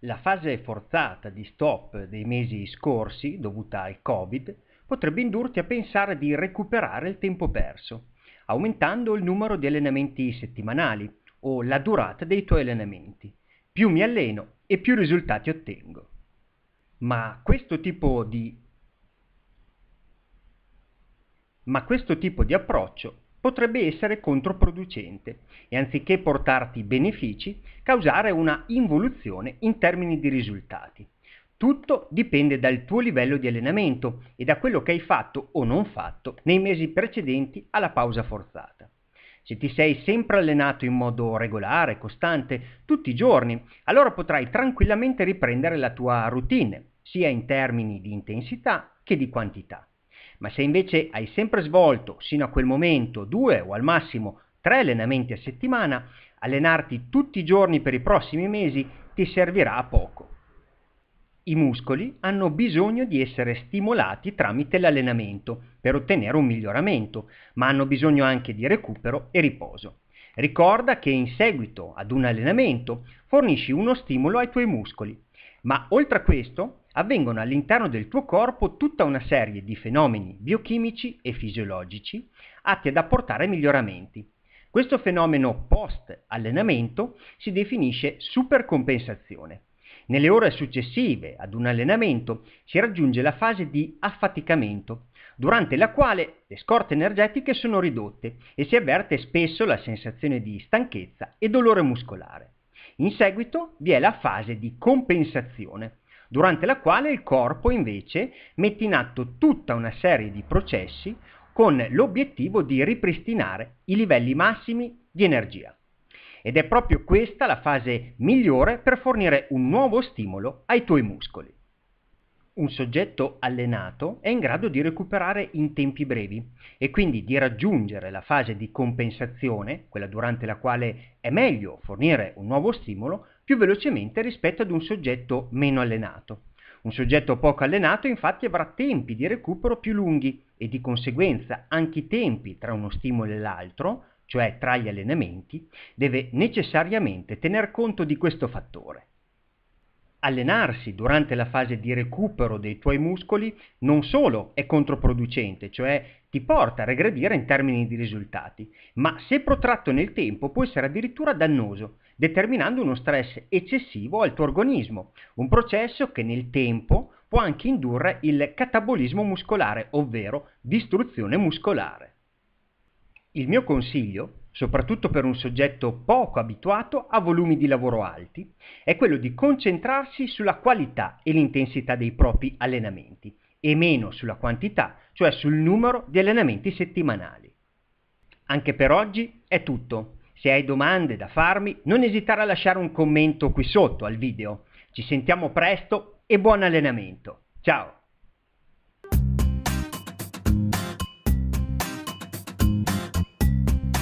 La fase forzata di stop dei mesi scorsi, dovuta al Covid, potrebbe indurti a pensare di recuperare il tempo perso, aumentando il numero di allenamenti settimanali o la durata dei tuoi allenamenti. Più mi alleno e più risultati ottengo. Ma questo tipo di Ma questo tipo di approccio potrebbe essere controproducente e anziché portarti benefici, causare una involuzione in termini di risultati. Tutto dipende dal tuo livello di allenamento e da quello che hai fatto o non fatto nei mesi precedenti alla pausa forzata. Se ti sei sempre allenato in modo regolare, costante, tutti i giorni, allora potrai tranquillamente riprendere la tua routine, sia in termini di intensità che di quantità ma se invece hai sempre svolto sino a quel momento due o al massimo tre allenamenti a settimana, allenarti tutti i giorni per i prossimi mesi ti servirà a poco. I muscoli hanno bisogno di essere stimolati tramite l'allenamento per ottenere un miglioramento, ma hanno bisogno anche di recupero e riposo. Ricorda che in seguito ad un allenamento fornisci uno stimolo ai tuoi muscoli, ma oltre a questo avvengono all'interno del tuo corpo tutta una serie di fenomeni biochimici e fisiologici atti ad apportare miglioramenti. Questo fenomeno post-allenamento si definisce supercompensazione. Nelle ore successive ad un allenamento si raggiunge la fase di affaticamento, durante la quale le scorte energetiche sono ridotte e si avverte spesso la sensazione di stanchezza e dolore muscolare. In seguito vi è la fase di compensazione, durante la quale il corpo invece mette in atto tutta una serie di processi con l'obiettivo di ripristinare i livelli massimi di energia. Ed è proprio questa la fase migliore per fornire un nuovo stimolo ai tuoi muscoli. Un soggetto allenato è in grado di recuperare in tempi brevi e quindi di raggiungere la fase di compensazione, quella durante la quale è meglio fornire un nuovo stimolo, più velocemente rispetto ad un soggetto meno allenato. Un soggetto poco allenato infatti avrà tempi di recupero più lunghi e di conseguenza anche i tempi tra uno stimolo e l'altro, cioè tra gli allenamenti, deve necessariamente tener conto di questo fattore allenarsi durante la fase di recupero dei tuoi muscoli non solo è controproducente, cioè ti porta a regredire in termini di risultati, ma se protratto nel tempo può essere addirittura dannoso, determinando uno stress eccessivo al tuo organismo, un processo che nel tempo può anche indurre il catabolismo muscolare, ovvero distruzione muscolare. Il mio consiglio soprattutto per un soggetto poco abituato a volumi di lavoro alti, è quello di concentrarsi sulla qualità e l'intensità dei propri allenamenti e meno sulla quantità, cioè sul numero di allenamenti settimanali. Anche per oggi è tutto. Se hai domande da farmi, non esitare a lasciare un commento qui sotto al video. Ci sentiamo presto e buon allenamento. Ciao!